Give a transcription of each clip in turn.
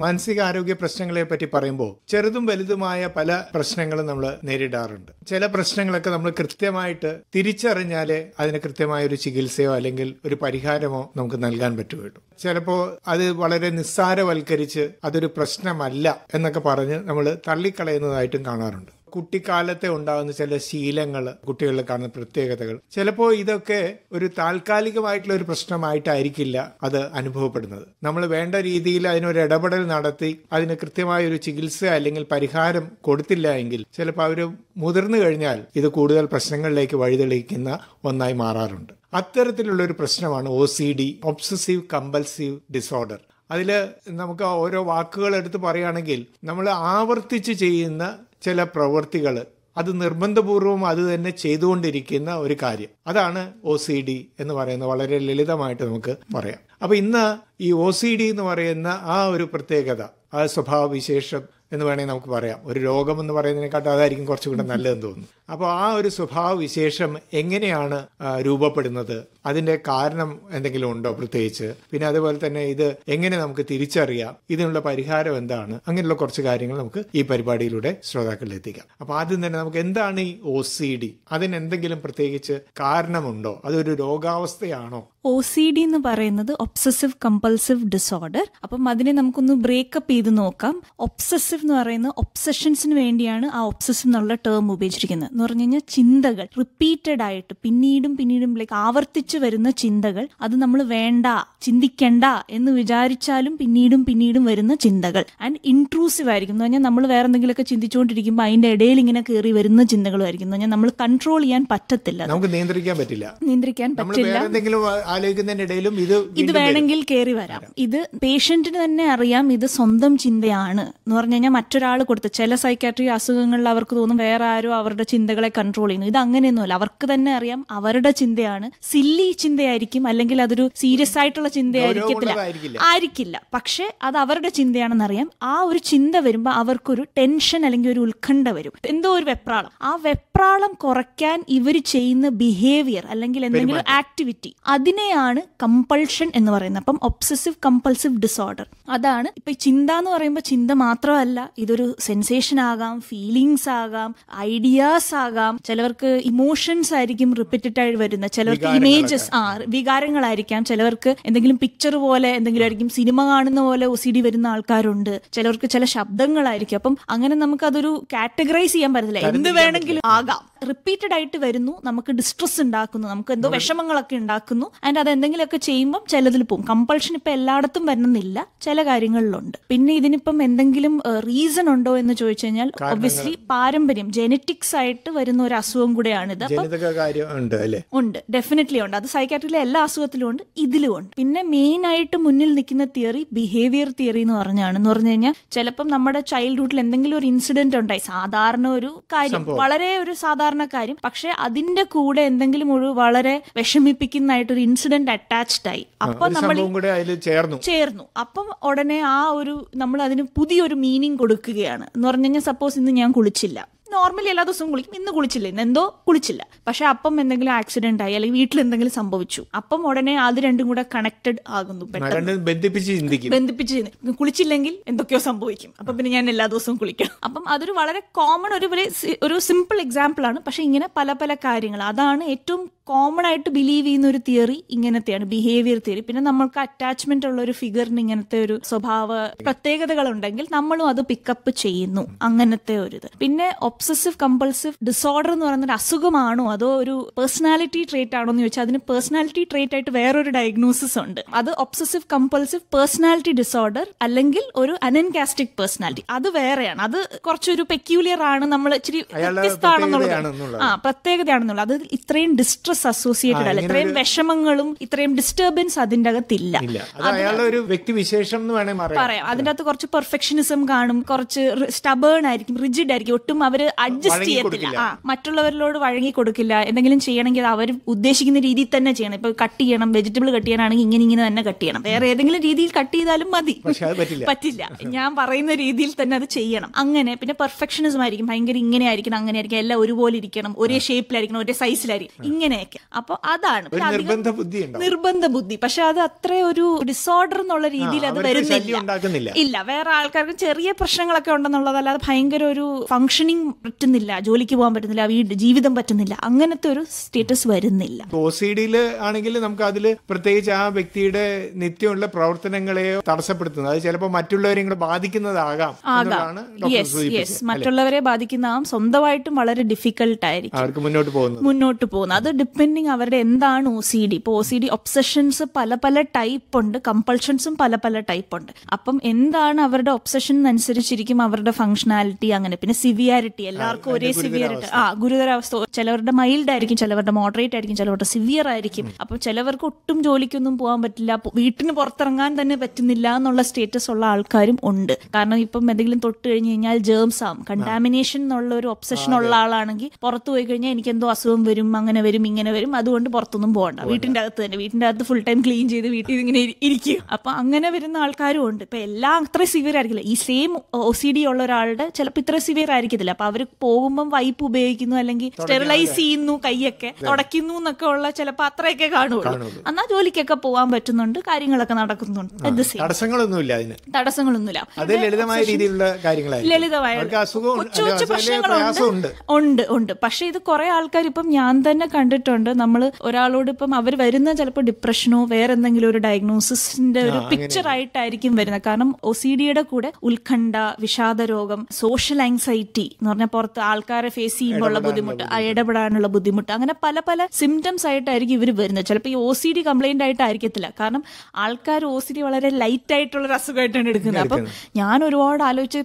മാനസികാരോഗ്യ പ്രശ്നങ്ങളെ പറ്റി പറയുമ്പോൾ ചെറുതും വലുതുമായ പല പ്രശ്നങ്ങളും നമ്മൾ നേരിടാറുണ്ട് ചില പ്രശ്നങ്ങളൊക്കെ നമ്മൾ കൃത്യമായിട്ട് തിരിച്ചറിഞ്ഞാലേ അതിന് കൃത്യമായ ഒരു ചികിത്സയോ അല്ലെങ്കിൽ ഒരു പരിഹാരമോ നമുക്ക് നൽകാൻ പറ്റുകയുള്ളൂ ചിലപ്പോൾ അത് വളരെ നിസ്സാരവൽക്കരിച്ച് അതൊരു പ്രശ്നമല്ല എന്നൊക്കെ പറഞ്ഞ് നമ്മൾ തള്ളിക്കളയുന്നതായിട്ടും കാണാറുണ്ട് കുട്ടിക്കാലത്തെ ഉണ്ടാകുന്ന ചില ശീലങ്ങൾ കുട്ടികളിൽ കാണുന്ന പ്രത്യേകതകൾ ചിലപ്പോൾ ഇതൊക്കെ ഒരു താൽക്കാലികമായിട്ടുള്ള ഒരു പ്രശ്നമായിട്ടായിരിക്കില്ല അത് അനുഭവപ്പെടുന്നത് നമ്മൾ വേണ്ട രീതിയിൽ അതിനൊരു ഇടപെടൽ നടത്തി അതിന് കൃത്യമായ ഒരു ചികിത്സ അല്ലെങ്കിൽ പരിഹാരം കൊടുത്തില്ല എങ്കിൽ ചിലപ്പോൾ അവർ മുതിർന്നു കഴിഞ്ഞാൽ ഇത് കൂടുതൽ പ്രശ്നങ്ങളിലേക്ക് വഴിതെളിക്കുന്ന ഒന്നായി മാറാറുണ്ട് അത്തരത്തിലുള്ള ഒരു പ്രശ്നമാണ് O C D obsessive compulsive disorder അതിൽ നമുക്ക് ഓരോ വാക്കുകൾ എടുത്ത് പറയുകയാണെങ്കിൽ നമ്മൾ ആവർത്തിച്ച് ചെയ്യുന്ന ചില പ്രവൃത്തികൾ അത് നിർബന്ധപൂർവ്വം അത് തന്നെ ചെയ്തുകൊണ്ടിരിക്കുന്ന ഒരു കാര്യം അതാണ് ഒ സി ഡി എന്ന് പറയുന്നത് വളരെ ലളിതമായിട്ട് നമുക്ക് പറയാം അപ്പോൾ ഇന്ന് ഈ ഒ സി ഡി എന്ന് പറയുന്ന ആ ഒരു പ്രത്യേകത ആ സ്വഭാവവിശേഷം എന്ന് വേണമെങ്കിൽ നമുക്ക് പറയാം ഒരു രോഗം എന്ന് പറയുന്നതിനെക്കാട്ടും അതായിരിക്കും കുറച്ചുകൂടെ നല്ലതെന്ന് തോന്നുന്നു അപ്പോൾ ആ ഒരു സ്വഭാവ വിശേഷം എങ്ങനെയാണ് രൂപപ്പെടുന്നത് അതിൻ്റെ കാരണം എന്തെങ്കിലും ഉണ്ടോ പ്രത്യേകിച്ച് പിന്നെ അതുപോലെ തന്നെ ഇത് എങ്ങനെ നമുക്ക് തിരിച്ചറിയാം ഇതിനുള്ള പരിഹാരം എന്താണ് അങ്ങനെയുള്ള കുറച്ച് കാര്യങ്ങൾ നമുക്ക് ഈ പരിപാടിയിലൂടെ ശ്രോതാക്കളിൽ എത്തിക്കാം അപ്പോൾ ആദ്യം തന്നെ നമുക്ക് എന്താണ് ഈ ഒ സി ഡി അതിനെന്തെങ്കിലും പ്രത്യേകിച്ച് കാരണമുണ്ടോ അതൊരു രോഗാവസ്ഥയാണോ ഒ സി ഡി എന്ന് പറയുന്നത് ഒബ്സസീവ് കമ്പൾസീവ് ഡിസോർഡർ അപ്പം അതിനെ നമുക്കൊന്ന് ബ്രേക്കപ്പ് ചെയ്ത് നോക്കാം ഒബ്സസീവ് എന്ന് പറയുന്ന ഒബ്സഷൻസിന് വേണ്ടിയാണ് ആ ഒബ്സസീവ് എന്നുള്ള ടേം ഉപയോഗിച്ചിരിക്കുന്നത് പറഞ്ഞു കഴിഞ്ഞാൽ ചിന്തകൾ റിപ്പീറ്റഡ് ആയിട്ട് പിന്നീടും പിന്നീടും ലൈക്ക് ആവർത്തിച്ചു വരുന്ന ചിന്തകൾ അത് നമ്മൾ വേണ്ട ചിന്തിക്കണ്ട എന്ന് വിചാരിച്ചാലും പിന്നീടും പിന്നീടും വരുന്ന ചിന്തകൾ ആൻഡ് ഇൻട്രൂസീവ് ആയിരിക്കും എന്ന് പറഞ്ഞാൽ നമ്മൾ വേറെ എന്തെങ്കിലുമൊക്കെ ചിന്തിച്ചുകൊണ്ടിരിക്കുമ്പോൾ അതിന്റെ ഇടയിൽ ഇങ്ങനെ കയറി വരുന്ന ചിന്തകളായിരിക്കും എന്ന് പറഞ്ഞാൽ നമ്മൾ കൺട്രോൾ ചെയ്യാൻ പറ്റത്തില്ല നമുക്ക് നിയന്ത്രിക്കാൻ പറ്റില്ല നിയന്ത്രിക്കാൻ പറ്റില്ല ആലോചിക്കുന്നതിനിടയിലും ഇത് ഇത് വേണമെങ്കിൽ കയറി വരാം ഇത് പേഷ്യന്റിന് തന്നെ അറിയാം ഇത് സ്വന്തം ചിന്തയാണ് എന്ന് പറഞ്ഞു കഴിഞ്ഞാൽ മറ്റൊരാൾ കൊടുത്ത ചില സൈക്കാട്രി അസുഖങ്ങളിൽ അവർക്ക് തോന്നും വേറെ ആരോ അവരുടെ ചിന്തകളെ കൺട്രോൾ ചെയ്യുന്നു ഇത് അങ്ങനെയൊന്നുമല്ല അവർക്ക് തന്നെ അറിയാം അവരുടെ ചിന്തയാണ് സില്ലി ചിന്തയായിരിക്കും അല്ലെങ്കിൽ അതൊരു സീരിയസ് ആയിട്ടുള്ള ചിന്തയായിരിക്കത്തില്ല ആയിരിക്കില്ല പക്ഷെ അത് അവരുടെ ചിന്തയാണെന്ന് അറിയാം ആ ഒരു ചിന്ത വരുമ്പോൾ അവർക്കൊരു ടെൻഷൻ അല്ലെങ്കിൽ ഒരു ഉത്കണ്ഠ വരും എന്തോ ഒരു വെപ്രാളം ആ വെപ്രാളം കുറയ്ക്കാൻ ഇവർ ചെയ്യുന്ന ബിഹേവിയർ അല്ലെങ്കിൽ എന്തെങ്കിലും ആക്ടിവിറ്റി അതിനെയാണ് കമ്പൾഷൻ എന്ന് പറയുന്നത് അപ്പം ഒബ്സസീവ് കമ്പൾസീവ് ഡിസോർഡർ അതാണ് ഇപ്പൊ ചിന്ത എന്ന് പറയുമ്പോൾ ചിന്ത മാത്രമല്ല ഇതൊരു സെൻസേഷൻ ആകാം ഫീലിങ്സ് ആകാം ഐഡിയാസ് ആകാം ചിലവർക്ക് ഇമോഷൻസ് ആയിരിക്കും റിപ്പീറ്റഡ് ആയി വരുന്ന ചിലവർക്ക് ഇമേജസ് ആ വികാരങ്ങളായിരിക്കാം ചിലവർക്ക് എന്തെങ്കിലും പിക്ചർ പോലെ എന്തെങ്കിലും ആയിരിക്കും സിനിമ കാണുന്ന പോലെ ഒ സി ഡി വരുന്ന ആൾക്കാരുണ്ട് ചിലവർക്ക് ചില ശബ്ദങ്ങളായിരിക്കും അപ്പം അങ്ങനെ നമുക്ക് അതൊരു കാറ്റഗറൈസ് ചെയ്യാൻ പറ്റത്തില്ല എന്ത് വേണമെങ്കിലും ആകാം റിപ്പീറ്റഡ് ആയിട്ട് വരുന്നു നമുക്ക് ഡിസ്ട്രസ് ഉണ്ടാക്കുന്നു നമുക്ക് എന്തോ വിഷമങ്ങളൊക്കെ ഉണ്ടാക്കുന്നു ആൻഡ് അത് എന്തെങ്കിലുമൊക്കെ ചെയ്യുമ്പോൾ ചിലതിൽ പോകും കമ്പൾഷൻ ഇപ്പൊ എല്ലായിടത്തും വരണമെന്നില്ല ചില കാര്യങ്ങളിലുണ്ട് പിന്നെ ഇതിനിപ്പം എന്തെങ്കിലും റീസൺ ഉണ്ടോ എന്ന് ചോദിച്ചു കഴിഞ്ഞാൽ ഒബ്വിയസ്ലി പാരമ്പര്യം ജെനറ്റിക്സ് ആയിട്ട് വരുന്ന ഒരു അസുഖം കൂടെയാണിത് ഉണ്ട് ഡെഫിനറ്റ്ലി ഉണ്ട് അത് സൈക്കാട്രിയിലെ എല്ലാ അസുഖത്തിലും ഉണ്ട് ഇതിലും ഉണ്ട് പിന്നെ മെയിൻ ആയിട്ട് മുന്നിൽ നിൽക്കുന്ന തിയറി ബിഹേവിയർ തിയറി എന്ന് പറഞ്ഞാണ് എന്ന് പറഞ്ഞു കഴിഞ്ഞാൽ ചിലപ്പം നമ്മുടെ ചൈൽഡ്ഹുഡിൽ എന്തെങ്കിലും ഒരു ഇൻസിഡന്റ് ഉണ്ടായി സാധാരണ ഒരു കാര്യം വളരെ ഒരു സാധാരണ സാധാരണ കാര്യം പക്ഷെ അതിന്റെ കൂടെ എന്തെങ്കിലും ഒരു വളരെ വിഷമിപ്പിക്കുന്നതായിട്ടൊരു ഒരു ഇൻസിഡന്റ് അറ്റാച്ച്ഡ് ആയി അപ്പൊ നമ്മൾ ചേർന്നു ചേർന്നു അപ്പം ഉടനെ ആ ഒരു നമ്മൾ അതിന് പുതിയൊരു മീനിങ് കൊടുക്കുകയാണ് എന്ന് പറഞ്ഞു കഴിഞ്ഞാൽ സപ്പോസ് ഇന്ന് ഞാൻ കുളിച്ചില്ല നോർമലി എല്ലാ ദിവസവും കുളിക്കും ഇന്ന് കുളിച്ചില്ല ഇന്ന് എന്തോ കുളിച്ചില്ല പക്ഷെ അപ്പം എന്തെങ്കിലും ആക്സിഡന്റ് ആയി അല്ലെങ്കിൽ വീട്ടിൽ എന്തെങ്കിലും സംഭവിച്ചു അപ്പം ഉടനെ അത് രണ്ടും കൂടെ കണക്റ്റഡ് ആകുന്നു ബന്ധിപ്പിച്ച് ബന്ധിപ്പിച്ച് കുളിച്ചില്ലെങ്കിൽ എന്തൊക്കെയോ സംഭവിക്കും അപ്പൊ പിന്നെ ഞാൻ എല്ലാ ദിവസവും കുളിക്കാം അപ്പം അതൊരു വളരെ കോമൺ ഒരു ഒരു സിമ്പിൾ എക്സാമ്പിൾ ആണ് പക്ഷെ ഇങ്ങനെ പല പല കാര്യങ്ങൾ അതാണ് ഏറ്റവും കോമൺ ആയിട്ട് ബിലീവ് ചെയ്യുന്ന ഒരു തിയറി ഇങ്ങനത്തെയാണ് ബിഹേവിയർ തിയറി പിന്നെ നമ്മൾക്ക് അറ്റാച്ച്മെന്റ് ഉള്ള ഒരു ഫിഗറിന് ഇങ്ങനത്തെ ഒരു സ്വഭാവ പ്രത്യേകതകൾ ഉണ്ടെങ്കിൽ നമ്മളും അത് പിക്കപ്പ് ചെയ്യുന്നു അങ്ങനത്തെ ഒരു ഇത് പിന്നെ ഒബ്സസീവ് കമ്പൾസീവ് ഡിസോർഡർ എന്ന് ഒരു അസുഖമാണോ അതോ ഒരു പേഴ്സണാലിറ്റി ട്രേറ്റ് ആണോ എന്ന് ചോദിച്ചാൽ അതിന് പേഴ്സണാലിറ്റി ട്രേറ്റ് ആയിട്ട് വേറൊരു ഡയഗ്നോസിസ് ഉണ്ട് അത് ഒബ്സസീവ് കമ്പൾസീവ് പേഴ്സണാലിറ്റി ഡിസോർഡർ അല്ലെങ്കിൽ ഒരു അനൻകാസ്റ്റിക് പേഴ്സണാലിറ്റി അത് വേറെയാണ് അത് കുറച്ചൊരു പെക്യൂലിയർ ആണ് നമ്മൾ ഇച്ചിരി വ്യത്യസ്തമാണെന്നുള്ളത് ആ പ്രത്യേകതയാണെന്നുള്ളത് അത് ഇത്രയും ഡിസ്ട്രസ് ഡിസ് അസോസിയേറ്റഡ് അല്ല ഇത്രയും വിഷമങ്ങളും ഇത്രയും ഡിസ്റ്റർബൻസ് അതിന്റെ അകത്തില്ല ഒരു വ്യക്തിവിശേഷം പറയാം അതിന്റെ അകത്ത് കുറച്ച് പെർഫെക്ഷനിസം കാണും കുറച്ച് സ്റ്റബേൺ ആയിരിക്കും റിജിഡ് ആയിരിക്കും ഒട്ടും അവര് അഡ്ജസ്റ്റ് ചെയ്യത്തില്ല ആ മറ്റുള്ളവരിലോട് വഴങ്ങി കൊടുക്കില്ല എന്തെങ്കിലും ചെയ്യണമെങ്കിൽ അവർ ഉദ്ദേശിക്കുന്ന രീതിയിൽ തന്നെ ചെയ്യണം ഇപ്പൊ കട്ട് ചെയ്യണം വെജിറ്റബിൾ കട്ട് ചെയ്യാനാണെങ്കിൽ ഇങ്ങനെ ഇങ്ങനെ തന്നെ കട്ട് ചെയ്യണം വേറെ ഏതെങ്കിലും രീതിയിൽ കട്ട് ചെയ്താലും മതി പറ്റില്ല ഞാൻ പറയുന്ന രീതിയിൽ തന്നെ അത് ചെയ്യണം അങ്ങനെ പിന്നെ പെർഫെക്ഷനിസം ആയിരിക്കും ഭയങ്കര ഇങ്ങനെ ആയിരിക്കണം അങ്ങനെ ആയിരിക്കണം എല്ലാം ഒരുപോലെ ഇരിക്കണം ഒരേ ഷേപ്പിലായിരിക്കണം ഒരേ സൈസിലായിരിക്കും ഇങ്ങനെ അങ്ങനെയൊക്കെ അപ്പൊ അതാണ് നിർബന്ധ ബുദ്ധി നിർബന്ധ ബുദ്ധി പക്ഷെ അത് അത്ര ഒരു ഡിസോർഡർ എന്നുള്ള രീതിയിൽ അത് വരുന്നില്ല ഇല്ല വേറെ ആൾക്കാർക്ക് ചെറിയ പ്രശ്നങ്ങളൊക്കെ ഉണ്ടെന്നുള്ളതല്ലാതെ ഭയങ്കര ഒരു ഫംഗ്ഷനിങ് പറ്റുന്നില്ല ജോലിക്ക് പോകാൻ പറ്റുന്നില്ല വീട് ജീവിതം പറ്റുന്നില്ല അങ്ങനത്തെ ഒരു സ്റ്റേറ്റസ് വരുന്നില്ല ഒ സി ഡിയിൽ ആണെങ്കിൽ നമുക്ക് അതിൽ പ്രത്യേകിച്ച് ആ വ്യക്തിയുടെ നിത്യമുള്ള പ്രവർത്തനങ്ങളെയോ തടസ്സപ്പെടുത്തുന്നത് അത് ചിലപ്പോൾ മറ്റുള്ളവരെയും ബാധിക്കുന്നതാകാം യെസ് മറ്റുള്ളവരെ ബാധിക്കുന്ന സ്വന്തമായിട്ടും വളരെ ഡിഫിക്കൽട്ടായിരിക്കും ആയിരിക്കും മുന്നോട്ട് പോകുന്നത് മുന്നോട്ട് പോകുന്നത് അത് ഡിപ്പെൻഡിങ് അവരുടെ എന്താണ് ഒ സി ഡി ഇപ്പോൾ ഒ സി ഡി ഒബ്സഷൻസ് പല പല ടൈപ്പ് ഉണ്ട് കമ്പൾഷൻസും പല പല ടൈപ്പ് ഉണ്ട് അപ്പം എന്താണ് അവരുടെ ഒബ്സഷൻ അനുസരിച്ചിരിക്കും അവരുടെ ഫംഗ്ഷനാലിറ്റി അങ്ങനെ പിന്നെ സിവിയാരിറ്റി എല്ലാവർക്കും ഒരേ സിവിയറിറ്റി ആ ഗുരുതരാവസ്ഥ ചിലവരുടെ മൈൽഡ് ആയിരിക്കും ചിലവരുടെ മോഡറേറ്റ് ആയിരിക്കും ചിലവരുടെ സിവിയർ ആയിരിക്കും അപ്പം ചിലവർക്ക് ഒട്ടും ജോലിക്കൊന്നും പോകാൻ പറ്റില്ല വീട്ടിന് പുറത്തിറങ്ങാൻ തന്നെ പറ്റുന്നില്ല എന്നുള്ള സ്റ്റേറ്റസ് ഉള്ള ആൾക്കാരും ഉണ്ട് കാരണം ഇപ്പം എന്തെങ്കിലും തൊട്ട് കഴിഞ്ഞ് കഴിഞ്ഞാൽ ജേംസ് ആവും കണ്ടാമിനേഷൻ എന്നുള്ള ഒരു ഒബ്സഷൻ ഉള്ള ആളാണെങ്കിൽ പുറത്തു പോയി കഴിഞ്ഞാൽ എനിക്ക് എന്തോ അസുഖം വരും അങ്ങനെ വരും ഇങ്ങനെ ഇങ്ങനെ വരും അതുകൊണ്ട് പുറത്തൊന്നും പോകണ്ട വീട്ടിൻ്റെ അകത്ത് തന്നെ വീട്ടിൻ്റെ അകത്ത് ഫുൾ ടൈം ക്ലീൻ ചെയ്ത് വീട്ടിൽ ഇങ്ങനെ ഇരിക്കും അപ്പൊ അങ്ങനെ വരുന്ന ആൾക്കാരും ഉണ്ട് ഇപ്പൊ എല്ലാം അത്ര സിവിയർ ആയിരിക്കില്ല ഈ സെയിം ഒ സി ഡി ഉള്ള ഒരാളുടെ ചിലപ്പോൾ ഇത്ര സിവിയർ ആയിരിക്കത്തില്ല അപ്പൊ അവർ പോകുമ്പോൾ വൈപ്പ് ഉപയോഗിക്കുന്നു അല്ലെങ്കിൽ സ്റ്റെറിലൈസ് ചെയ്യുന്നു കൈയൊക്കെ തുടയ്ക്കുന്നു എന്നൊക്കെ ഉള്ള ചിലപ്പോൾ അത്രയൊക്കെ കാണുള്ളൂ എന്നാൽ ജോലിക്കൊക്കെ പോകാൻ പറ്റുന്നുണ്ട് കാര്യങ്ങളൊക്കെ നടക്കുന്നുണ്ട് തടസ്സങ്ങളൊന്നുമില്ല തടസ്സങ്ങളൊന്നുമില്ല ലളിതമായ രീതിയിലുള്ള ഉണ്ട് ഉണ്ട് പക്ഷേ ഇത് കുറെ ആൾക്കാർ ഇപ്പം ഞാൻ തന്നെ കണ്ടിട്ടുണ്ട് ഉണ്ട് നമ്മൾ ഒരാളോട് ഇപ്പം അവർ വരുന്ന ചിലപ്പോൾ ഡിപ്രഷനോ വേറെ എന്തെങ്കിലും ഒരു ഡയഗ്നോസിസിന്റെ ഒരു പിക്ചർ ആയിട്ടായിരിക്കും വരുന്നത് കാരണം ഒ സി ഡിയുടെ കൂടെ ഉത്കണ്ഠ വിഷാദ രോഗം സോഷ്യൽ ആങ്സൈറ്റി എന്ന് പറഞ്ഞാൽ പുറത്ത് ആൾക്കാരെ ഫേസ് ചെയ്യുമ്പോഴുള്ള ബുദ്ധിമുട്ട് ഇടപെടാനുള്ള ബുദ്ധിമുട്ട് അങ്ങനെ പല പല സിംറ്റംസ് ആയിട്ടായിരിക്കും ഇവർ വരുന്നത് ചിലപ്പോൾ ഈ ഒ സി ഡി കംപ്ലൈന്റ് ആയിട്ടായിരിക്കത്തില്ല കാരണം ആൾക്കാർ ഒ സി ഡി വളരെ ലൈറ്റ് ആയിട്ടുള്ള ഒരു അസുഖമായിട്ടാണ് എടുക്കുന്നത് അപ്പം ഞാൻ ഒരുപാട് ആലോചിച്ച്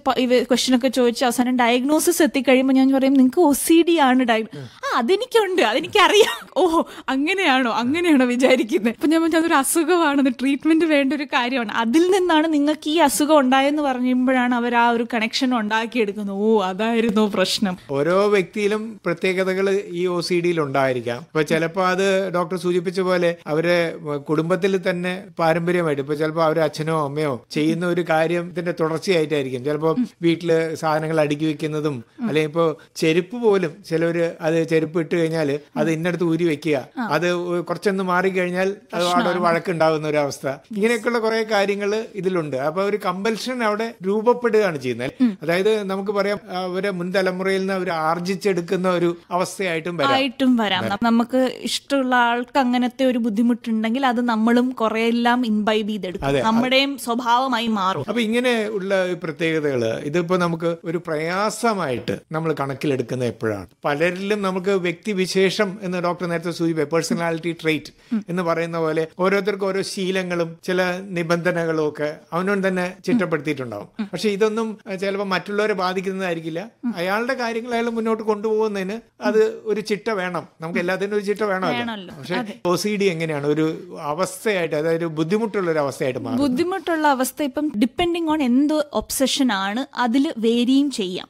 ക്വസ്റ്റ്യൻ ഒക്കെ ചോദിച്ച് അവസാനം ഡയഗ്നോസിസ് എത്തിക്കഴിയുമ്പോൾ ഞാൻ പറയും നിങ്ങൾക്ക് ഒ സി ഡി ആണ് ഡയഗ്നോ ആ അതെനിക്കുണ്ട് അതെനിക്കറിയാം ഓ അങ്ങനെയാണോ അങ്ങനെയാണോ വിചാരിക്കുന്നത് അപ്പൊ ഞാൻ പറഞ്ഞത് അതൊരു അസുഖമാണെന്ന് ട്രീറ്റ്മെന്റ് വേണ്ട ഒരു കാര്യമാണ് അതിൽ നിന്നാണ് നിങ്ങൾക്ക് ഈ അസുഖം ഉണ്ടായെന്ന് പറയുമ്പോഴാണ് അവർ ആ ഒരു കണക്ഷൻ ഉണ്ടാക്കിയെടുക്കുന്നത് ഓ അതായിരുന്നു പ്രശ്നം ഓരോ വ്യക്തിയിലും പ്രത്യേകതകൾ ഈ ഒ സി ഡിയിൽ ഉണ്ടായിരിക്കാം ഇപ്പൊ ചിലപ്പോ അത് ഡോക്ടർ സൂചിപ്പിച്ച പോലെ അവരെ കുടുംബത്തിൽ തന്നെ പാരമ്പര്യമായിട്ട് ഇപ്പൊ ചിലപ്പോ അവരെ അച്ഛനോ അമ്മയോ ചെയ്യുന്ന ഒരു കാര്യത്തിന്റെ തുടർച്ചയായിട്ടായിരിക്കും ചിലപ്പോ വീട്ടില് സാധനങ്ങൾ അടുക്കി വെക്കുന്നതും അല്ലെങ്കിൽ ഇപ്പോ ചെരുപ്പ് പോലും ചിലവര് അത് ചെരുപ്പ് ഇട്ട് കഴിഞ്ഞാൽ അത് ഇന്നടത്ത് ഊരി വെക്കുക അത് കുറച്ചൊന്ന് മാറിക്കഴിഞ്ഞാൽ അത് അവിടെ ഒരു വഴക്കുണ്ടാകുന്ന ഒരു അവസ്ഥ ഇങ്ങനെയൊക്കെയുള്ള കുറെ കാര്യങ്ങൾ ഇതിലുണ്ട് അപ്പൊ ഒരു കമ്പൽഷൻ അവിടെ രൂപപ്പെടുകയാണ് ചെയ്യുന്നത് അതായത് നമുക്ക് പറയാം അവരെ മുൻതലമുറയിൽ നിന്ന് അവർ ആർജിച്ചെടുക്കുന്ന ഒരു അവസ്ഥയായിട്ടും ആയിട്ടും വരാം നമുക്ക് ഇഷ്ടമുള്ള ആൾക്ക് അങ്ങനത്തെ ഒരു ബുദ്ധിമുട്ടുണ്ടെങ്കിൽ അത് നമ്മളും കുറെ എല്ലാം ഇൻബൈബ് ചെയ്തെടുക്കും നമ്മുടെയും സ്വഭാവമായി മാറും അപ്പൊ ഇങ്ങനെ ഉള്ള പ്രത്യേകതകൾ ഇതിപ്പോ നമുക്ക് ഒരു പ്രയാസമായിട്ട് നമ്മൾ കണക്കിലെടുക്കുന്ന എപ്പോഴാണ് പലരിലും നമുക്ക് വ്യക്തിവിശേഷം എന്ന് ഡോക്ടർ ഡോക്ടർ നേരത്തെ സൂചിപ്പ് പേഴ്സണാലിറ്റി ട്രേറ്റ് എന്ന് പറയുന്ന പോലെ ഓരോരുത്തർക്കും ഓരോ ശീലങ്ങളും ചില നിബന്ധനകളും ഒക്കെ അവനോട് തന്നെ ചിട്ടപ്പെടുത്തിയിട്ടുണ്ടാവും പക്ഷെ ഇതൊന്നും ചിലപ്പോൾ മറ്റുള്ളവരെ ബാധിക്കുന്നതായിരിക്കില്ല അയാളുടെ കാര്യങ്ങൾ അയാൾ മുന്നോട്ട് കൊണ്ടുപോകുന്നതിന് അത് ഒരു ചിട്ട വേണം നമുക്ക് എല്ലാത്തിനും ഒരു ചിട്ട വേണമല്ലോ പക്ഷെ ഒ സി ഡി എങ്ങനെയാണ് ഒരു അവസ്ഥയായിട്ട് അതായത് ബുദ്ധിമുട്ടുള്ള ഒരു അവസ്ഥയായിട്ട് മാറും ബുദ്ധിമുട്ടുള്ള അവസ്ഥ ഇപ്പം ഡിപ്പെൻഡിങ് ഓൺ എന്ത് ഒബ്സഷൻ ആണ് അതിൽ വേരിയും ചെയ്യാം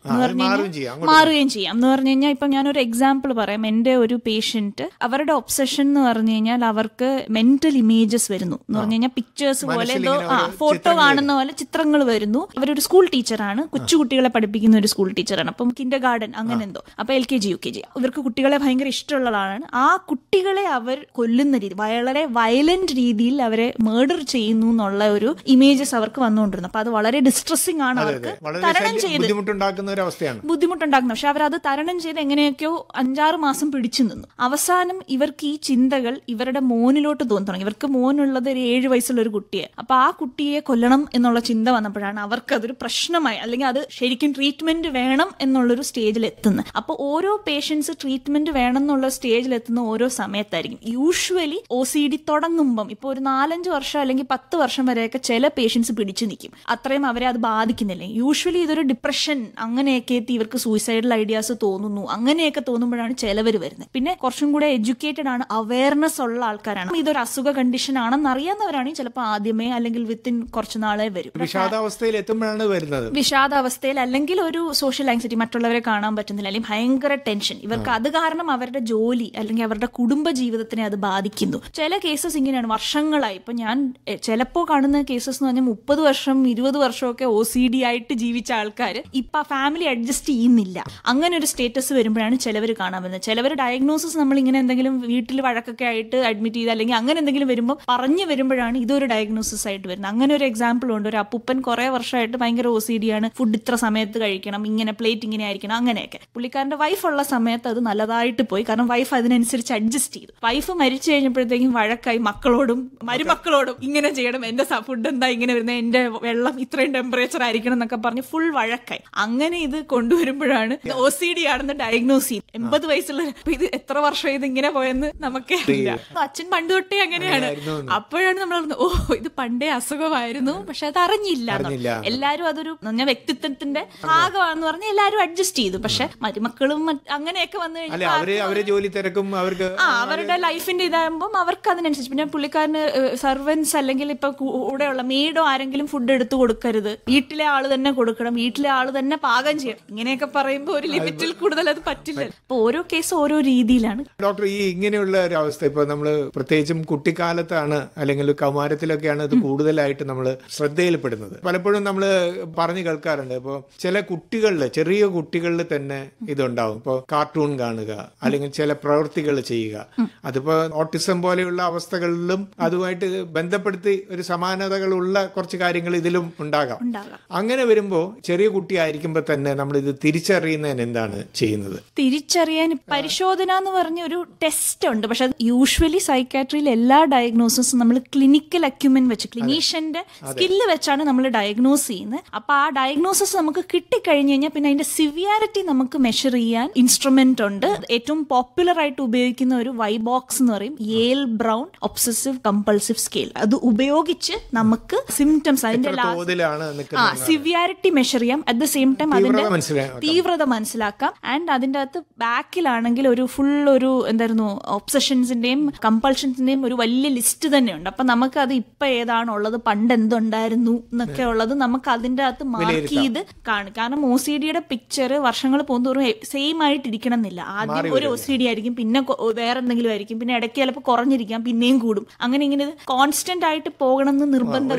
മാറുകയും ചെയ്യാം എന്ന് പറഞ്ഞു കഴിഞ്ഞാൽ ഇപ്പം ഞാനൊരു എക്സാമ്പിൾ പറയാം എൻ്റെ ഒരു പേഷ്യന്റ് കഴിഞ്ഞിട്ട് അവരുടെ ഒബ്സഷൻ എന്ന് പറഞ്ഞു കഴിഞ്ഞാൽ അവർക്ക് മെന്റൽ ഇമേജസ് വരുന്നു എന്ന് പറഞ്ഞു കഴിഞ്ഞാൽ പിക്ചേഴ്സ് പോലെ ആ ഫോട്ടോ കാണുന്ന പോലെ ചിത്രങ്ങൾ വരുന്നു അവരൊരു സ്കൂൾ ടീച്ചറാണ് കൊച്ചുകുട്ടികളെ പഠിപ്പിക്കുന്ന ഒരു സ്കൂൾ ടീച്ചറാണ് അപ്പം കിൻഡർ ഗാർഡൻ അങ്ങനെ എന്തോ അപ്പൊ L K G U K G ഇവർക്ക് കുട്ടികളെ ഭയങ്കര ഇഷ്ടമുള്ളതാണ് ആ കുട്ടികളെ അവർ കൊല്ലുന്ന രീതി വളരെ വയലന്റ് രീതിയിൽ അവരെ മേർഡർ ചെയ്യുന്നു എന്നുള്ള ഒരു ഇമേജസ് അവർക്ക് വന്നുകൊണ്ടിരുന്നു അപ്പൊ അത് വളരെ ഡിസ്ട്രസിംഗ് ആണ് അവർക്ക് തരണം ചെയ്ത് ബുദ്ധിമുട്ടുണ്ടാക്കുന്ന പക്ഷെ അത് തരണം ചെയ്ത് എങ്ങനെയൊക്കെയോ അഞ്ചാറ് മാസം പിടിച്ചു നിന്നു അവ അവസാനം ഇവർക്ക് ഈ ചിന്തകൾ ഇവരുടെ മോനിലോട്ട് തോന്നുന്നു ഇവർക്ക് മോനുള്ളത് ഒരു ഏഴ് വയസ്സുള്ള ഒരു കുട്ടിയെ അപ്പൊ ആ കുട്ടിയെ കൊല്ലണം എന്നുള്ള ചിന്ത വന്നപ്പോഴാണ് അവർക്ക് അതൊരു പ്രശ്നമായി അല്ലെങ്കിൽ അത് ശരിക്കും ട്രീറ്റ്മെന്റ് വേണം എന്നുള്ളൊരു സ്റ്റേജിൽ എത്തുന്നത് അപ്പൊ ഓരോ പേഷ്യൻസ് ട്രീറ്റ്മെന്റ് വേണം എന്നുള്ള സ്റ്റേജിൽ എത്തുന്ന ഓരോ സമയത്തായിരിക്കും യൂഷ്വലി ഒ സി ഡി തുടങ്ങുമ്പം ഇപ്പൊ ഒരു നാലഞ്ച് വർഷം അല്ലെങ്കിൽ പത്ത് വർഷം വരെയൊക്കെ ചില പേഷ്യൻസ് പിടിച്ചു നിൽക്കും അത്രയും അവരെ അത് ബാധിക്കുന്നില്ല യൂഷ്വലി ഇതൊരു ഡിപ്രഷൻ അങ്ങനെയൊക്കെ എത്തി ഇവർക്ക് സൂയിസൈഡൽ ഐഡിയാസ് തോന്നുന്നു അങ്ങനെയൊക്കെ തോന്നുമ്പോഴാണ് ചിലവർ വരുന്നത് പിന്നെ കുറച്ചും കുറച്ചും കൂടെ എഡ്യൂക്കേറ്റഡ് ആണ് അവയർനെസ് ഉള്ള ആൾക്കാരാണ് ഇതൊരു അസുഖ കണ്ടീഷൻ ആണെന്ന് അറിയാവുന്നവരാണെങ്കിൽ ചിലപ്പോൾ ആദ്യമേ അല്ലെങ്കിൽ വിത്തിൻ കുറച്ച് നാളെ വരും വിഷാദാവസ്ഥയിൽ എത്തുമ്പോഴാണ് വരുന്നത് വിഷാദാവസ്ഥയിൽ അല്ലെങ്കിൽ ഒരു സോഷ്യൽ ആങ്സൈറ്റി മറ്റുള്ളവരെ കാണാൻ പറ്റുന്നില്ല അല്ലെങ്കിൽ ഭയങ്കര ടെൻഷൻ ഇവർക്ക് അത് കാരണം അവരുടെ ജോലി അല്ലെങ്കിൽ അവരുടെ കുടുംബ ജീവിതത്തിനെ അത് ബാധിക്കുന്നു ചില കേസസ് ഇങ്ങനെയാണ് വർഷങ്ങളായി ഇപ്പൊ ഞാൻ ചിലപ്പോ കാണുന്ന കേസസ് എന്ന് പറഞ്ഞാൽ മുപ്പത് വർഷം ഇരുപത് വർഷമൊക്കെ ഒ സി ഡി ആയിട്ട് ജീവിച്ച ആൾക്കാർ ഇപ്പൊ ഫാമിലി അഡ്ജസ്റ്റ് ചെയ്യുന്നില്ല അങ്ങനെ ഒരു സ്റ്റേറ്റസ് വരുമ്പോഴാണ് ചിലവർ കാണാൻ വരുന്നത് ചിലവർ ഡയഗ്നോസിസ് നമ്മൾ ഇങ്ങനെ എന്തെങ്കിലും വീട്ടിൽ വഴക്കൊക്കെ ആയിട്ട് അഡ്മിറ്റ് ചെയ്ത് അല്ലെങ്കിൽ അങ്ങനെ എന്തെങ്കിലും വരുമ്പോൾ പറഞ്ഞു വരുമ്പോഴാണ് ഇതൊരു ഡയഗ്നോസിസ് ആയിട്ട് വരുന്നത് അങ്ങനെ ഒരു എക്സാമ്പിൾ ഉണ്ട് ഒരു അപ്പുപ്പൻ കുറേ വർഷമായിട്ട് ഭയങ്കര ഒ സി ഡി ആണ് ഫുഡ് ഇത്ര സമയത്ത് കഴിക്കണം ഇങ്ങനെ പ്ലേറ്റ് ഇങ്ങനെ ആയിരിക്കണം അങ്ങനെയൊക്കെ വൈഫ് ഉള്ള സമയത്ത് അത് നല്ലതായിട്ട് പോയി കാരണം വൈഫ് അതിനനുസരിച്ച് അഡ്ജസ്റ്റ് ചെയ്തു വൈഫ് മരിച്ചു കഴിഞ്ഞപ്പോഴത്തേക്കും വഴക്കായി മക്കളോടും മരുമക്കളോടും ഇങ്ങനെ ചെയ്യണം എന്റെ ഫുഡ് എന്താ ഇങ്ങനെ വരുന്നത് എൻ്റെ വെള്ളം ഇത്രയും ടെമ്പറേച്ചർ ആയിരിക്കണം എന്നൊക്കെ പറഞ്ഞ് ഫുൾ വഴക്കായി അങ്ങനെ ഇത് കൊണ്ടുവരുമ്പോഴാണ് ഒ സി ഡി ആണെന്ന് ഡയഗ്നോസ് ചെയ്ത് എൺപത് വയസ്സുള്ള ഇത് എത്ര വർഷം പക്ഷെ ഇത് ഇങ്ങനെ പോയെന്ന് നമുക്ക് അച്ഛൻ പണ്ട് തൊട്ടേ അങ്ങനെയാണ് അപ്പോഴാണ് നമ്മൾ ഓ ഇത് പണ്ടേ അസുഖമായിരുന്നു പക്ഷെ അത് അറിഞ്ഞില്ല എല്ലാരും അതൊരു ഞാൻ വ്യക്തിത്വത്തിന്റെ ഭാഗമാണെന്ന് പറഞ്ഞ് എല്ലാരും അഡ്ജസ്റ്റ് ചെയ്തു പക്ഷെ മരുമക്കളും അങ്ങനെയൊക്കെ വന്നു കഴിഞ്ഞാൽ ജോലി അവർക്ക് ആ അവരുടെ ലൈഫിന്റെ ഇതാകുമ്പോൾ അവർക്ക് അതിനനുസരിച്ച് പിന്നെ പുള്ളിക്കാരന് സർവൻസ് അല്ലെങ്കിൽ ഇപ്പൊ കൂടെയുള്ള മെയ്ഡോ ആരെങ്കിലും ഫുഡ് എടുത്തു കൊടുക്കരുത് വീട്ടിലെ ആള് തന്നെ കൊടുക്കണം വീട്ടിലെ ആള് തന്നെ പാകം ചെയ്യണം ഇങ്ങനെയൊക്കെ പറയുമ്പോൾ ഒരു ലിമിറ്റിൽ കൂടുതൽ അത് പറ്റില്ല അപ്പൊ ഓരോ കേസ് ഓരോ രീതിയിലാണ് ഡോക്ടർ ഈ ഇങ്ങനെയുള്ള ഒരു അവസ്ഥ ഇപ്പൊ നമ്മൾ പ്രത്യേകിച്ചും കുട്ടിക്കാലത്താണ് അല്ലെങ്കിൽ കൗമാരത്തിലൊക്കെയാണ് ഇത് കൂടുതലായിട്ട് നമ്മൾ ശ്രദ്ധയിൽപ്പെടുന്നത് പലപ്പോഴും നമ്മൾ പറഞ്ഞു കേൾക്കാറുണ്ട് ഇപ്പോൾ ചില കുട്ടികളിൽ ചെറിയ കുട്ടികളിൽ തന്നെ ഇതുണ്ടാവും ഇപ്പോൾ കാർട്ടൂൺ കാണുക അല്ലെങ്കിൽ ചില പ്രവൃത്തികൾ ചെയ്യുക അതിപ്പോ ഓട്ടിസം പോലെയുള്ള അവസ്ഥകളിലും അതുമായിട്ട് ബന്ധപ്പെടുത്തി ഒരു സമാനതകളുള്ള കുറച്ച് കാര്യങ്ങൾ ഇതിലും ഉണ്ടാകാം അങ്ങനെ വരുമ്പോൾ ചെറിയ കുട്ടിയായിരിക്കുമ്പോൾ തന്നെ നമ്മൾ ഇത് തിരിച്ചറിയുന്നതിന് എന്താണ് ചെയ്യുന്നത് തിരിച്ചറിയാൻ പരിശോധന എന്ന് പറഞ്ഞ ഒരു ടെസ്റ്റ് ഉണ്ട് പക്ഷെ യൂഷ്വലി സൈക്കാട്രിയിൽ എല്ലാ ഡയഗ്നോസിസും നമ്മൾ ക്ലിനിക്കൽ അക്യുമെൻ വെച്ച് ക്ലിനീഷ്യന്റെ സ്കില്ല് വെച്ചാണ് നമ്മൾ ഡയഗ്നോസ് ചെയ്യുന്നത് അപ്പൊ ആ ഡയഗ്നോസിസ് നമുക്ക് കിട്ടിക്കഴിഞ്ഞു കഴിഞ്ഞാൽ പിന്നെ അതിന്റെ സിവിയാരിറ്റി നമുക്ക് മെഷർ ചെയ്യാൻ ഇൻസ്ട്രുമെന്റ് ഉണ്ട് ഏറ്റവും പോപ്പുലർ ആയിട്ട് ഉപയോഗിക്കുന്ന ഒരു വൈ ബോക്സ് എന്ന് പറയും Yale Brown obsessive compulsive scale അത് ഉപയോഗിച്ച് നമുക്ക് സിംറ്റംസ് അതിന്റെ സിവിയാരിറ്റി മെഷർ ചെയ്യാം അറ്റ് ദ സെയിം ടൈം അതിന്റെ തീവ്രത മനസ്സിലാക്കാം ആൻഡ് അതിന്റെ അകത്ത് ബാക്കിലാണെങ്കിൽ ഒരു ഫുൾ ഒരു എന്തായിരുന്നു ഒബ്സഷൻസിന്റെയും കമ്പൾഷൻസിന്റെയും ഒരു വലിയ ലിസ്റ്റ് തന്നെയുണ്ട് അപ്പൊ നമുക്ക് അത് ഇപ്പൊ ഏതാണുള്ളത് പണ്ട് എന്തുണ്ടായിരുന്നു എന്നൊക്കെ ഉള്ളത് നമുക്ക് അതിന്റെ അകത്ത് മാർക്ക് ചെയ്ത് കാണും കാരണം ഒ സി ഡിയുടെ പിക്ചർ വർഷങ്ങൾ പോകുന്നതോറും സെയിം ആയിട്ടിരിക്കണം എന്നില്ല ആദ്യം ഒരു ഒ സി ഡി ആയിരിക്കും പിന്നെ വേറെ എന്തെങ്കിലും ആയിരിക്കും പിന്നെ ഇടയ്ക്ക് ചിലപ്പോൾ കുറഞ്ഞിരിക്കാം പിന്നെയും കൂടും അങ്ങനെ ഇങ്ങനെ കോൺസ്റ്റന്റ് ആയിട്ട് പോകണം എന്ന് നിർബന്ധം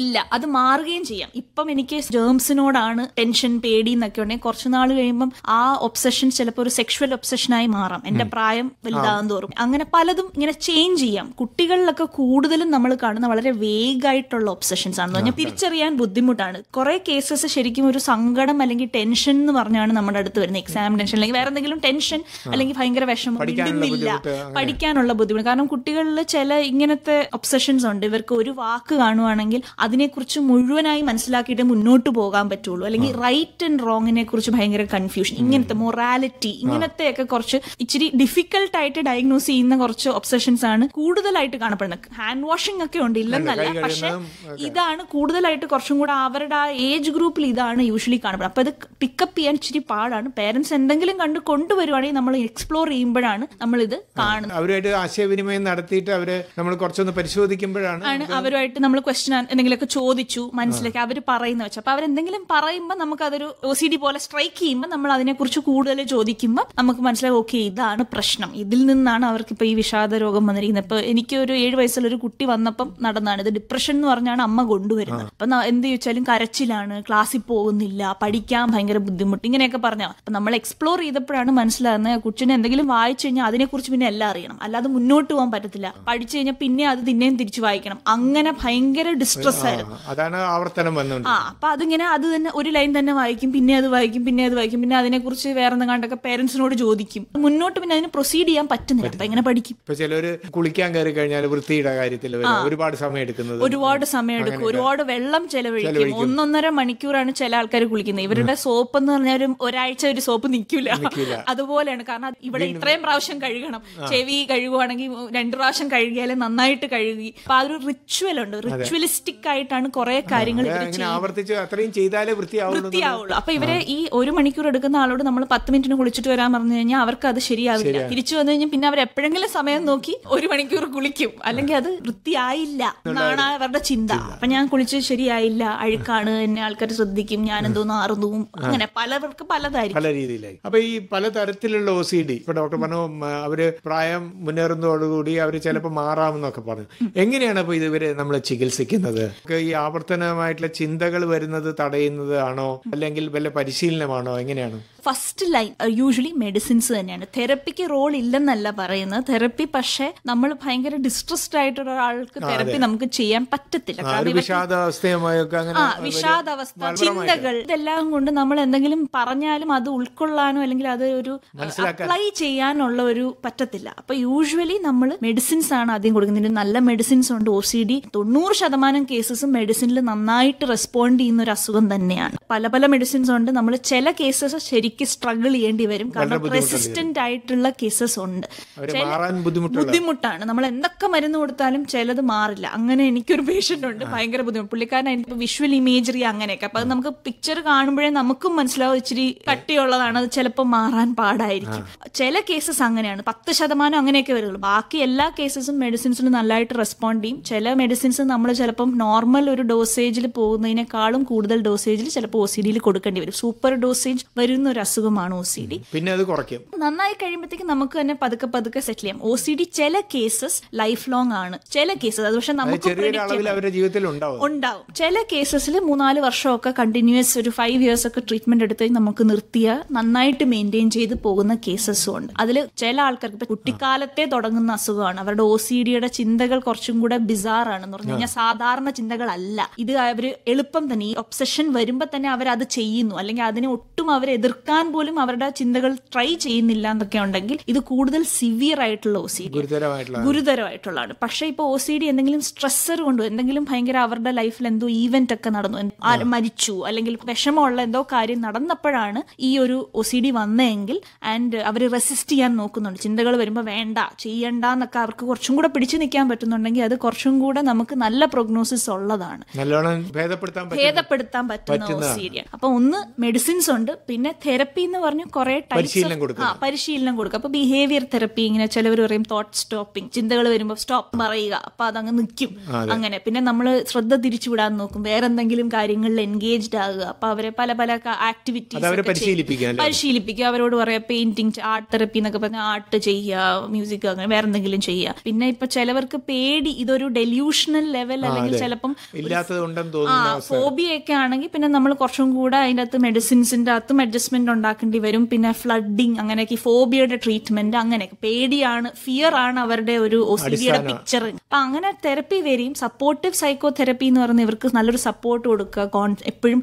ഇല്ല അത് മാറുകയും ചെയ്യാം ഇപ്പം എനിക്ക് ജേംസിനോടാണ് ടെൻഷൻ പേടി എന്നൊക്കെ ഉണ്ടെങ്കിൽ കുറച്ചുനാൾ നാൾ കഴിയുമ്പം ആ ഒബ്സഷൻ ചിലപ്പോൾ ഒരു സെക്ഷൽ ഒബ്സഷനായി മാറും മാറാം എന്റെ പ്രായം വലുതാകും തോറും അങ്ങനെ പലതും ഇങ്ങനെ ചേഞ്ച് ചെയ്യാം കുട്ടികളിലൊക്കെ കൂടുതലും നമ്മൾ കാണുന്ന വളരെ വേഗായിട്ടുള്ള ഒബ്സഷൻസ് ആണ് പറഞ്ഞാൽ തിരിച്ചറിയാൻ ബുദ്ധിമുട്ടാണ് കുറെ കേസസ് ശരിക്കും ഒരു സങ്കടം അല്ലെങ്കിൽ ടെൻഷൻ എന്ന് പറഞ്ഞാണ് നമ്മുടെ അടുത്ത് വരുന്നത് എക്സാം ടെൻഷൻ അല്ലെങ്കിൽ വേറെ എന്തെങ്കിലും ടെൻഷൻ അല്ലെങ്കിൽ ഭയങ്കര വിഷമം പഠിക്കാനുള്ള ബുദ്ധിമുട്ട് കാരണം കുട്ടികളിൽ ചില ഇങ്ങനത്തെ ഒബ്സഷൻസ് ഉണ്ട് ഇവർക്ക് ഒരു വാക്ക് കാണുവാണെങ്കിൽ അതിനെക്കുറിച്ച് മുഴുവനായി മനസ്സിലാക്കിയിട്ട് മുന്നോട്ട് പോകാൻ പറ്റുള്ളൂ അല്ലെങ്കിൽ റൈറ്റ് ആൻഡ് റോങ്ങിനെ കുറിച്ച് ഭയങ്കര കൺഫ്യൂഷൻ ഇങ്ങനത്തെ മൊറാലിറ്റി ഇങ്ങനത്തെയൊക്കെ കുറച്ച് ഇച്ചിരി ഡിഫിക്കൽട്ട് ആയിട്ട് ഡയഗ്നോസ് ചെയ്യുന്ന കുറച്ച് ഒബ്സഷൻസ് ആണ് കൂടുതലായിട്ട് കാണപ്പെടുന്നത് ഹാൻഡ് വാഷിംഗ് ഒക്കെ ഉണ്ട് ഇല്ലെന്നല്ല പക്ഷെ ഇതാണ് കൂടുതലായിട്ട് കുറച്ചും കൂടെ അവരുടെ ആ ഏജ് ഗ്രൂപ്പിൽ ഇതാണ് യൂഷ്വലി കാണപ്പെടുന്നത് അപ്പൊ ഇത് പിക്കപ്പ് ചെയ്യാൻ ഇച്ചിരി പാടാണ് പേരൻസ് എന്തെങ്കിലും കണ്ട് കൊണ്ടുവരുവാണെങ്കിൽ നമ്മൾ എക്സ്പ്ലോർ ചെയ്യുമ്പോഴാണ് നമ്മൾ ഇത് കാണുന്നത് അവരുമായിട്ട് ആശയവിനിമയം നടത്തിയിട്ട് അവരെ നമ്മൾ കുറച്ചൊന്ന് പരിശോധിക്കുമ്പോഴാണ് ആണ് അവരുമായിട്ട് നമ്മൾ ക്വസ്റ്റ്യൻ എന്തെങ്കിലുമൊക്കെ ചോദിച്ചു മനസ്സിലാക്കി അവർ പറയുന്ന വെച്ചാൽ അപ്പൊ അവരെന്തെങ്കിലും പറയുമ്പോൾ നമുക്ക് അതൊരു ഒ സി ഡി പോലെ സ്ട്രൈക്ക് ചെയ്യുമ്പോൾ നമ്മൾ അതിനെക്കുറിച്ച് കൂടുതൽ ചോദിക്കുമ്പോൾ നമുക്ക് മനസ്സിലായി ഓക്കെ ഓക്കെ ഇതാണ് പ്രശ്നം ഇതിൽ നിന്നാണ് അവർക്ക് ഇപ്പൊ ഈ വിഷാദ രോഗം വന്നിരിക്കുന്നത് ഇപ്പൊ എനിക്ക് ഒരു ഏഴ് വയസ്സിലൊരു കുട്ടി വന്നപ്പം നടന്നാണ് ഇത് ഡിപ്രഷൻ എന്ന് പറഞ്ഞാണ് അമ്മ കൊണ്ടുവരുന്നത് അപ്പൊ എന്ത് ചോദിച്ചാലും കരച്ചിലാണ് ക്ലാസ്സിൽ പോകുന്നില്ല പഠിക്കാൻ ഭയങ്കര ബുദ്ധിമുട്ട് ഇങ്ങനെയൊക്കെ പറഞ്ഞാൽ അപ്പൊ നമ്മൾ എക്സ്പ്ലോർ ചെയ്തപ്പോഴാണ് മനസ്സിലാകുന്നത് കുട്ടിനെ എന്തെങ്കിലും വായിച്ചു കഴിഞ്ഞാൽ അതിനെക്കുറിച്ച് പിന്നെ എല്ലാം അറിയണം അല്ലാതെ മുന്നോട്ട് പോകാൻ പറ്റത്തില്ല പഠിച്ചു കഴിഞ്ഞാൽ പിന്നെ അത് നിന്നെയും തിരിച്ചു വായിക്കണം അങ്ങനെ ഭയങ്കര ഡിസ്ട്രസ് ആയിരുന്നു അതാണ് ആവർത്തനം ആ അപ്പൊ അതിങ്ങനെ അത് തന്നെ ഒരു ലൈൻ തന്നെ വായിക്കും പിന്നെ അത് വായിക്കും പിന്നെ അത് വായിക്കും പിന്നെ അതിനെക്കുറിച്ച് വേറെ എന്തെങ്കിലും പേരൻസിനോട് ചോദിക്കും മുന്നോട്ട് പിന്നെ അതിന് പ്രൊസീഡ് ചെയ്യാൻ പറ്റുന്നില്ല അപ്പൊ എങ്ങനെ പഠിക്കും ഇപ്പൊ ചിലര് കുളിക്കാൻ കയറി കഴിഞ്ഞാൽ വൃത്തിയുടെ കാര്യത്തിൽ ഒരുപാട് സമയം എടുക്കുന്നത് ഒരുപാട് സമയം എടുക്കും ഒരുപാട് വെള്ളം ചെലവഴിക്കും ഒന്നൊന്നര മണിക്കൂറാണ് ചില ആൾക്കാർ കുളിക്കുന്നത് ഇവരുടെ സോപ്പ് എന്ന് പറഞ്ഞാൽ ഒരാഴ്ച ഒരു സോപ്പ് നിൽക്കില്ല അതുപോലെയാണ് കാരണം ഇവിടെ ഇത്രയും പ്രാവശ്യം കഴുകണം ചെവി കഴുകുവാണെങ്കിൽ രണ്ടു പ്രാവശ്യം കഴുകിയാലേ നന്നായിട്ട് കഴുകി അപ്പൊ ആ ഒരു റിച്വൽ ഉണ്ട് റിച്വലിസ്റ്റിക് ആയിട്ടാണ് കുറെ കാര്യങ്ങൾ ആവർത്തിച്ച് ചെയ്താലേ വൃത്തിയാവുള്ളൂ അപ്പൊ ഇവരെ ഈ ഒരു മണിക്കൂർ എടുക്കുന്ന ആളോട് നമ്മൾ പത്ത് മിനിറ്റിന് കുളിച്ചിട്ട് വരാൻ പറഞ്ഞു കഴിഞ്ഞാൽ അവർക്ക് അത് ശരിയാവില്ല തിരിച്ചു വന്നു കഴിഞ്ഞാൽ പിന്നെ അവർ എപ്പോഴെങ്കിലും സമയം നോക്കി ഒരു മണിക്കൂർ കുളിക്കും അല്ലെങ്കിൽ അത് വൃത്തിയായില്ല എന്നാണ് അവരുടെ ചിന്ത അപ്പൊ ഞാൻ കുളിച്ച് ശരിയായില്ല അഴുക്കാണ് എന്നെ ആൾക്കാർ ശ്രദ്ധിക്കും ഞാൻ എന്തോന്ന് ആറുന്നു അങ്ങനെ പലവർക്ക് പലതായിരിക്കും പല രീതിയിലായി അപ്പൊ ഈ പല തരത്തിലുള്ള ഒ സി ഡി ഡോക്ടർ പറഞ്ഞു അവര് പ്രായം മുന്നേറുന്നതോടുകൂടി അവര് ചിലപ്പോൾ മാറാമെന്നൊക്കെ പറഞ്ഞു എങ്ങനെയാണ് ഇപ്പൊ ഇതുവരെ നമ്മൾ ചികിത്സിക്കുന്നത് ഈ ആവർത്തനമായിട്ടുള്ള ചിന്തകൾ വരുന്നത് തടയുന്നത് ആണോ അല്ലെങ്കിൽ വല്ല പരിശീലനമാണോ എങ്ങനെയാണ് ഫസ്റ്റ് ലൈൻ യൂഷ്വലി മെഡിസിൻസ് തന്നെയാണ് തെറപ്പിക്ക് റോൾ ഇല്ലെന്നല്ല പറയുന്നത് തെറപ്പി പക്ഷേ നമ്മൾ ഭയങ്കര ഡിസ്ട്രസ്ഡ് ആയിട്ടുള്ള തെറപ്പി നമുക്ക് ചെയ്യാൻ പറ്റത്തില്ല വിഷാദാവസ്ഥ ചിന്തകൾ ഇതെല്ലാം കൊണ്ട് നമ്മൾ എന്തെങ്കിലും പറഞ്ഞാലും അത് ഉൾക്കൊള്ളാനോ അല്ലെങ്കിൽ അത് ഒരു അപ്ലൈ ചെയ്യാനുള്ള ഒരു പറ്റത്തില്ല അപ്പൊ യൂഷ്വലി നമ്മൾ മെഡിസിൻസ് ആണ് ആദ്യം കൊടുക്കുന്നത് നല്ല മെഡിസിൻസ് ഉണ്ട് ഒ സി ഡി തൊണ്ണൂറ് ശതമാനം കേസസും മെഡിസിനിൽ നന്നായിട്ട് റെസ്പോണ്ട് ചെയ്യുന്ന ഒരു അസുഖം തന്നെയാണ് പല പല മെഡിസിൻസ് ഉണ്ട് നമ്മൾ ചില കേസസ് ശരിക്കും ശരിക്ക് സ്ട്രഗിൾ ചെയ്യേണ്ടി വരും കാരണം റെസിസ്റ്റന്റ് ആയിട്ടുള്ള കേസസ് ഉണ്ട് ബുദ്ധിമുട്ടാണ് നമ്മൾ എന്തൊക്കെ മരുന്ന് കൊടുത്താലും ചിലത് മാറില്ല അങ്ങനെ എനിക്കൊരു പേഷ്യന്റ് ഉണ്ട് ഭയങ്കര ബുദ്ധിമുട്ട് പുള്ളിക്കാരൻ എനിക്ക് വിഷ്വൽ ഇമേജറി അങ്ങനെയൊക്കെ അപ്പൊ നമുക്ക് പിക്ചർ കാണുമ്പോഴേ നമുക്കും മനസ്സിലാവും ഇച്ചിരി കട്ടിയുള്ളതാണ് അത് ചിലപ്പോൾ മാറാൻ പാടായിരിക്കും ചില കേസസ് അങ്ങനെയാണ് പത്ത് ശതമാനം അങ്ങനെയൊക്കെ വരുള്ളൂ ബാക്കി എല്ലാ കേസസും മെഡിസിൻസിന് നല്ലതായിട്ട് റെസ്പോണ്ട് ചെയ്യും ചില മെഡിസിൻസ് നമ്മൾ ചിലപ്പം നോർമൽ ഒരു ഡോസേജിൽ പോകുന്നതിനേക്കാളും കൂടുതൽ ഡോസേജിൽ ചിലപ്പോൾ ഒ സി ഡിയിൽ കൊടുക്കേണ്ടി വരും സൂപ്പർ ഡോസേജ് വരുന്ന ഒരു അസുഖമാണ് ഒ സി ഡി പിന്നെ അത് കുറയ്ക്കും നന്നായി കഴിയുമ്പോഴത്തേക്ക് നമുക്ക് തന്നെ പതുക്കെ പതുക്കെ സെറ്റിൽ ചെയ്യാം ഒ സി ഡി ചില കേസസ് ലൈഫ് ലോങ് ആണ് ചില കേസസ് അത് പക്ഷെ നമുക്ക് ഉണ്ടാവും ചില കേസസിൽ മൂന്നാല് വർഷമൊക്കെ കണ്ടിന്യൂസ് ഒരു ഫൈവ് ഇയേഴ്സ് ഒക്കെ ട്രീറ്റ്മെന്റ് എടുത്ത് നമുക്ക് നിർത്തിയ നന്നായിട്ട് മെയിൻറ്റെയിൻ ചെയ്ത് പോകുന്ന കേസസും ഉണ്ട് അതിൽ ചില ആൾക്കാർക്ക് കുട്ടിക്കാലത്തെ തുടങ്ങുന്ന അസുഖമാണ് അവരുടെ ഒ സി ഡിയുടെ ചിന്തകൾ കുറച്ചും കൂടെ ബിസാറാണ് പറഞ്ഞു കഴിഞ്ഞാൽ സാധാരണ ചിന്തകളല്ല ഇത് അവർ എളുപ്പം തന്നെ ഈ ഒബ്സഷൻ വരുമ്പോൾ തന്നെ അവർ അത് ചെയ്യുന്നു അല്ലെങ്കിൽ അതിനെ ഒട്ടും അവർ എതിർക്കാൻ എഴുതാൻ പോലും അവരുടെ ചിന്തകൾ ട്രൈ ചെയ്യുന്നില്ല എന്നൊക്കെ ഉണ്ടെങ്കിൽ ഇത് കൂടുതൽ സിവിയർ ആയിട്ടുള്ള ഒ സി ഗുരുതരമായിട്ടുള്ളതാണ് പക്ഷേ ഇപ്പൊ ഒ സി ഡി എന്തെങ്കിലും സ്ട്രെസ്സർ കൊണ്ടോ എന്തെങ്കിലും ഭയങ്കര അവരുടെ ലൈഫിൽ എന്തോ ഈവന്റ് ഒക്കെ നടന്നു മരിച്ചു അല്ലെങ്കിൽ വിഷമമുള്ള എന്തോ കാര്യം നടന്നപ്പോഴാണ് ഈ ഒരു ഒ സി ഡി വന്നതെങ്കിൽ ആൻഡ് അവർ റെസിസ്റ്റ് ചെയ്യാൻ നോക്കുന്നുണ്ട് ചിന്തകൾ വരുമ്പോൾ വേണ്ട ചെയ്യണ്ട എന്നൊക്കെ അവർക്ക് കുറച്ചും കൂടെ പിടിച്ചു നിൽക്കാൻ പറ്റുന്നുണ്ടെങ്കിൽ അത് കുറച്ചും കൂടെ നമുക്ക് നല്ല പ്രൊഗ്നോസിസ് ഉള്ളതാണ് ഭേദപ്പെടുത്താൻ പറ്റുന്ന ഒ സി ഡി അപ്പൊ ഒന്ന് മെഡിസിൻസ് ഉണ്ട് പിന്നെ തെറപ്പി എന്ന് പറഞ്ഞു കുറെ ടൈപ്പ് ആ പരിശീലനം കൊടുക്കുക അപ്പൊ ബിഹേവിയർ തെറപ്പി ഇങ്ങനെ ചിലവർ പറയും തോട്ട് സ്റ്റോപ്പിംഗ് ചിന്തകൾ വരുമ്പോൾ സ്റ്റോപ്പ് പറയുക അപ്പൊ അതങ്ങ് നിൽക്കും അങ്ങനെ പിന്നെ നമ്മൾ ശ്രദ്ധ തിരിച്ചുവിടാൻ നോക്കും വേറെ എന്തെങ്കിലും കാര്യങ്ങളിൽ എൻഗേജ്ഡ് ആകുക അപ്പൊ അവരെ പല പല ആക്ടിവിറ്റീസ് പരിശീലിപ്പിക്കുക അവരോട് പറയാ പെയിന്റിങ് ആർട്ട് തെറപ്പി എന്നൊക്കെ പറഞ്ഞാൽ ആർട്ട് ചെയ്യുക മ്യൂസിക് അങ്ങനെ വേറെ എന്തെങ്കിലും ചെയ്യുക പിന്നെ ഇപ്പൊ ചിലവർക്ക് പേടി ഇതൊരു ഡെല്യൂഷണൽ ലെവൽ അല്ലെങ്കിൽ ചിലപ്പം ഫോബിയൊക്കെ ആണെങ്കിൽ പിന്നെ നമ്മൾ കുറച്ചും കൂടെ അതിൻ്റെ അകത്ത് മെഡിസിൻസിന്റെ അകത്തും അഡ്ജസ്റ്റ്മെന്റ് ട്രീറ്റ്മെന്റ് ഉണ്ടാക്കേണ്ടി വരും പിന്നെ ഫ്ലഡിങ് അങ്ങനെയൊക്കെ ഫോബിയയുടെ ട്രീറ്റ്മെന്റ് അങ്ങനെയൊക്കെ പേടിയാണ് ഫിയർ ആണ് അവരുടെ ഒരു ഒസിഡിയുടെ പിക്ചർ അപ്പൊ അങ്ങനെ തെറപ്പി വരെയും സപ്പോർട്ടീവ് സൈക്കോ തെറപ്പി എന്ന് പറഞ്ഞ ഇവർക്ക് നല്ലൊരു സപ്പോർട്ട് കൊടുക്കുക എപ്പോഴും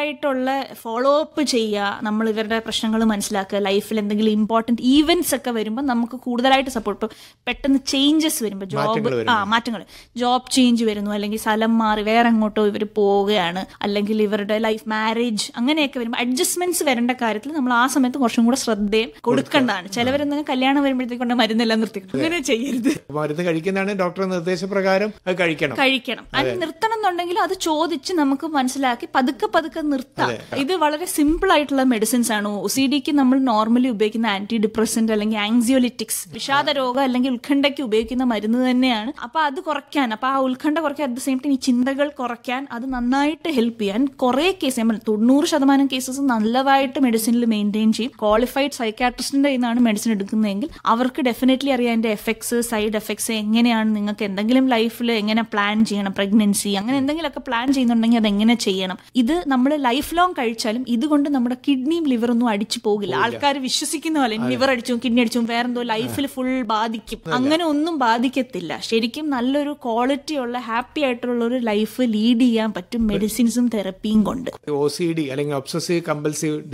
ആയിട്ടുള്ള ഫോളോ അപ്പ് ചെയ്യുക നമ്മൾ ഇവരുടെ പ്രശ്നങ്ങൾ മനസ്സിലാക്കുക ലൈഫിൽ എന്തെങ്കിലും ഇമ്പോർട്ടന്റ് ഈവെന്റ്സ് ഒക്കെ വരുമ്പോൾ നമുക്ക് കൂടുതലായിട്ട് സപ്പോർട്ട് പെട്ടെന്ന് ചേഞ്ചസ് വരുമ്പോൾ ജോബ് ആ മാറ്റങ്ങൾ ജോബ് ചേഞ്ച് വരുന്നു അല്ലെങ്കിൽ സ്ഥലം മാറി വേറെ എങ്ങോട്ടോ ഇവർ പോവുകയാണ് അല്ലെങ്കിൽ ഇവരുടെ ലൈഫ് മാരേജ് അങ്ങനെയൊക്കെ വരുമ്പോൾ അഡ്ജസ്റ്റ്മെന്റ്സ് വരണം വരേണ്ട കാര്യത്തിൽ നമ്മൾ ആ സമയത്ത് കുറച്ചും കൂടെ ശ്രദ്ധയും കൊടുക്കേണ്ടതാണ് ചിലവരെന്തെങ്കിലും കല്യാണം വരുമ്പോഴത്തേക്കൊണ്ട് മരുന്നെല്ലാം നിർത്തി അങ്ങനെ ചെയ്യരുത് മരുന്ന് കഴിക്കുന്നതാണ് ഡോക്ടർ നിർദ്ദേശപ്രകാരം കഴിക്കണം കഴിക്കണം അത് നിർത്തണം എന്നുണ്ടെങ്കിൽ അത് ചോദിച്ച് നമുക്ക് മനസ്സിലാക്കി പതുക്കെ പതുക്കെ നിർത്താം ഇത് വളരെ സിമ്പിൾ ആയിട്ടുള്ള മെഡിസിൻസ് ആണ് ഒ സി ഡിക്ക് നമ്മൾ നോർമലി ഉപയോഗിക്കുന്ന ആന്റി ഡിപ്രസന്റ് അല്ലെങ്കിൽ ആങ്സിയോലിറ്റിക്സ് വിഷാദ രോഗം അല്ലെങ്കിൽ ഉത്കണ്ഠയ്ക്ക് ഉപയോഗിക്കുന്ന മരുന്ന് തന്നെയാണ് അപ്പൊ അത് കുറയ്ക്കാൻ അപ്പൊ ആ ഉത്കണ്ഠ കുറയ്ക്കാൻ അറ്റ് ദ സെയിം ടൈം ഈ ചിന്തകൾ കുറയ്ക്കാൻ അത് നന്നായിട്ട് ഹെൽപ്പ് ചെയ്യാൻ കുറെ കേസ് തൊണ്ണൂറ് ശതമാനം കേസസ് നല്ലതായിട്ട് ആയിട്ട് മെഡിസിനിൽ മെയിൻറ്റെയിൻ ചെയ്യും ക്വാളിഫൈഡ് സൈക്കാട്രിസ്റ്റിന്റെ കയ്യിൽ നിന്നാണ് മെഡിസിൻ എടുക്കുന്നതെങ്കിൽ അവർക്ക് ഡെഫിനറ്റ്ലി അറിയാം അതിന്റെ എഫക്ട്സ് സൈഡ് എഫക്ട്സ് എങ്ങനെയാണ് നിങ്ങൾക്ക് എന്തെങ്കിലും ലൈഫിൽ എങ്ങനെ പ്ലാൻ ചെയ്യണം പ്രഗ്നൻസി അങ്ങനെ എന്തെങ്കിലുമൊക്കെ പ്ലാൻ ചെയ്യുന്നുണ്ടെങ്കിൽ അതെങ്ങനെ ചെയ്യണം ഇത് നമ്മൾ ലൈഫ് ലോങ് കഴിച്ചാലും ഇതുകൊണ്ട് നമ്മുടെ കിഡ്നിയും ലിവറൊന്നും അടിച്ചു പോകില്ല ആൾക്കാർ വിശ്വസിക്കുന്ന പോലെ ലിവർ അടിച്ചു കിഡ്നി അടിച്ചു വേറെന്തോ ലൈഫിൽ ഫുൾ ബാധിക്കും അങ്ങനെ ഒന്നും ബാധിക്കത്തില്ല ശരിക്കും നല്ലൊരു ക്വാളിറ്റി ഉള്ള ഹാപ്പി ആയിട്ടുള്ള ഒരു ലൈഫ് ലീഡ് ചെയ്യാൻ പറ്റും മെഡിസിൻസും തെറപ്പിയും കൊണ്ട് ഒ സി ഡി അല്ലെങ്കിൽ ഒബ്സസീവ്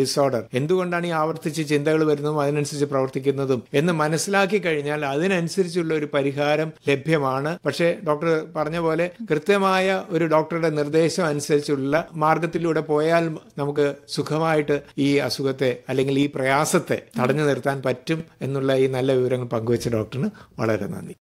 ഡിസോർഡർ എന്തുകൊണ്ടാണ് ഈ ആവർത്തിച്ച് ചിന്തകൾ വരുന്നതും അതിനനുസരിച്ച് പ്രവർത്തിക്കുന്നതും എന്ന് മനസ്സിലാക്കി കഴിഞ്ഞാൽ അതിനനുസരിച്ചുള്ള ഒരു പരിഹാരം ലഭ്യമാണ് പക്ഷേ ഡോക്ടർ പറഞ്ഞ പോലെ കൃത്യമായ ഒരു ഡോക്ടറുടെ നിർദ്ദേശം അനുസരിച്ചുള്ള മാർഗത്തിലൂടെ പോയാൽ നമുക്ക് സുഖമായിട്ട് ഈ അസുഖത്തെ അല്ലെങ്കിൽ ഈ പ്രയാസത്തെ തടഞ്ഞു നിർത്താൻ പറ്റും എന്നുള്ള ഈ നല്ല വിവരങ്ങൾ പങ്കുവച്ച ഡോക്ടറിന് വളരെ നന്ദി